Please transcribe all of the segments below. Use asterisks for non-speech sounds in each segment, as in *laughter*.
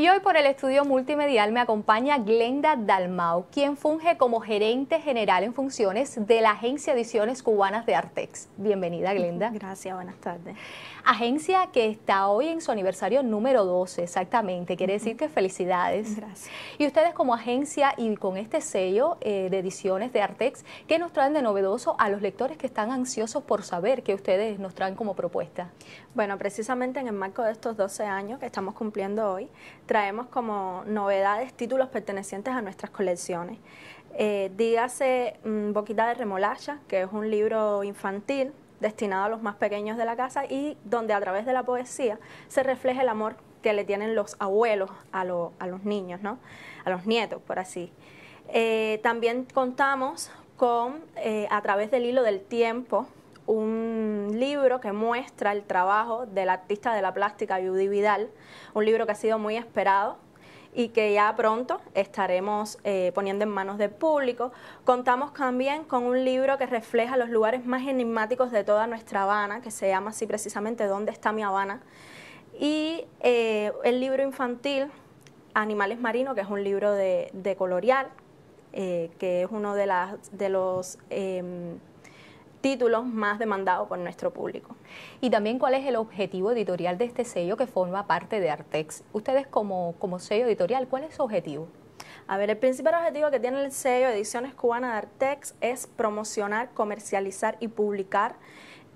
Y hoy por el estudio multimedial me acompaña Glenda Dalmau, quien funge como gerente general en funciones de la Agencia Ediciones Cubanas de Artex. Bienvenida, Glenda. *laughs* Gracias, buenas tardes. Agencia que está hoy en su aniversario número 12, exactamente. Quiere decir que felicidades. Gracias. Y ustedes como agencia y con este sello eh, de ediciones de Artex, ¿qué nos traen de novedoso a los lectores que están ansiosos por saber qué ustedes nos traen como propuesta? Bueno, precisamente en el marco de estos 12 años que estamos cumpliendo hoy, traemos como novedades títulos pertenecientes a nuestras colecciones. Eh, dígase mm, Boquita de Remolacha, que es un libro infantil destinado a los más pequeños de la casa y donde a través de la poesía se refleja el amor que le tienen los abuelos a, a los niños, ¿no? a los nietos, por así. Eh, también contamos con, eh, a través del hilo del tiempo, un libro que muestra el trabajo del artista de la plástica Judy Vidal, un libro que ha sido muy esperado y que ya pronto estaremos eh, poniendo en manos del público. Contamos también con un libro que refleja los lugares más enigmáticos de toda nuestra Habana, que se llama así precisamente ¿Dónde está mi Habana? Y eh, el libro infantil Animales Marinos, que es un libro de, de eh, que es uno de, las, de los em, títulos más demandados por nuestro público. Y también cuál es el objetivo editorial de este sello que forma parte de Artex. Ustedes como, como sello editorial, ¿cuál es su objetivo? A ver, el principal objetivo que tiene el sello Ediciones cubana de Artex es promocionar, comercializar y publicar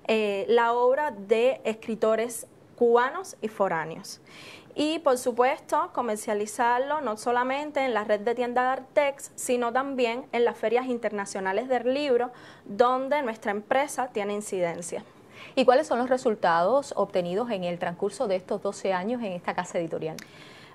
eh, la obra de escritores cubanos y foráneos. Y por supuesto, comercializarlo no solamente en la red de tienda Artex, sino también en las ferias internacionales del libro, donde nuestra empresa tiene incidencia. ¿Y cuáles son los resultados obtenidos en el transcurso de estos 12 años en esta casa editorial?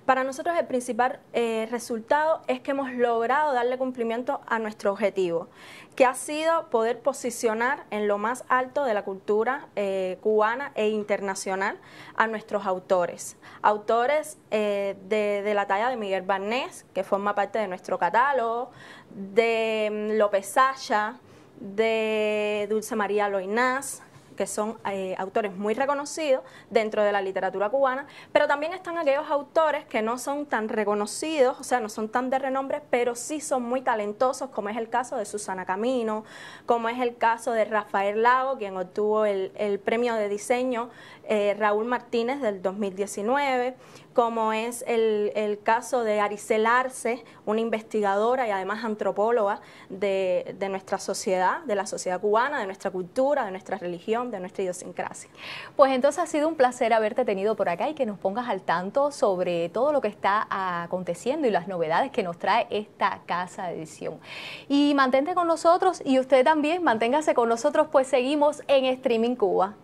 Para nosotros el principal eh, resultado es que hemos logrado darle cumplimiento a nuestro objetivo, que ha sido poder posicionar en lo más alto de la cultura eh, cubana e internacional a nuestros autores. Autores eh, de, la talla de Miguel Barnés, que forma parte de nuestro catálogo, de mm, López Sacha, de Dulce María Loinás, que son eh, autores muy reconocidos dentro de la literatura cubana, pero también están aquellos autores que no son tan reconocidos, o sea, no son tan de renombre, pero sí son muy talentosos, como es el caso de Susana Camino, como es el caso de Rafael Lago, quien obtuvo el, premio de diseño eh, Raúl Martínez del 2019, como es el, caso de Aricel Arce, una investigadora y además antropóloga de nuestra sociedad, de la sociedad cubana, de nuestra cultura, de nuestra religión, de nuestra idiosincrasia. Pues entonces ha sido un placer haberte tenido por acá y que nos pongas al tanto sobre todo lo que está aconteciendo y las novedades que nos trae esta casa de edición. Y mantente con nosotros y usted también manténgase con nosotros, pues seguimos en Streaming Cuba.